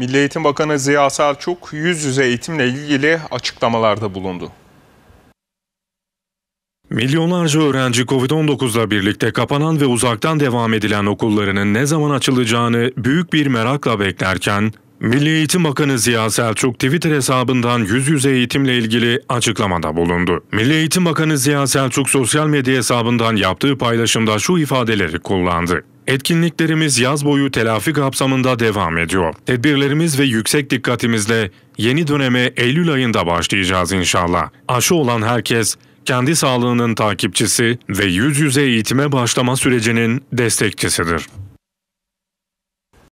Milli Eğitim Bakanı Ziya Selçuk yüz yüze eğitimle ilgili açıklamalarda bulundu. Milyonlarca öğrenci Covid-19'la birlikte kapanan ve uzaktan devam edilen okullarının ne zaman açılacağını büyük bir merakla beklerken, Milli Eğitim Bakanı Ziya Selçuk Twitter hesabından yüz yüze eğitimle ilgili açıklamada bulundu. Milli Eğitim Bakanı Ziya Selçuk sosyal medya hesabından yaptığı paylaşımda şu ifadeleri kullandı. Etkinliklerimiz yaz boyu telafi kapsamında devam ediyor. Tedbirlerimiz ve yüksek dikkatimizle yeni döneme Eylül ayında başlayacağız inşallah. Aşı olan herkes kendi sağlığının takipçisi ve yüz yüze eğitime başlama sürecinin destekçisidir.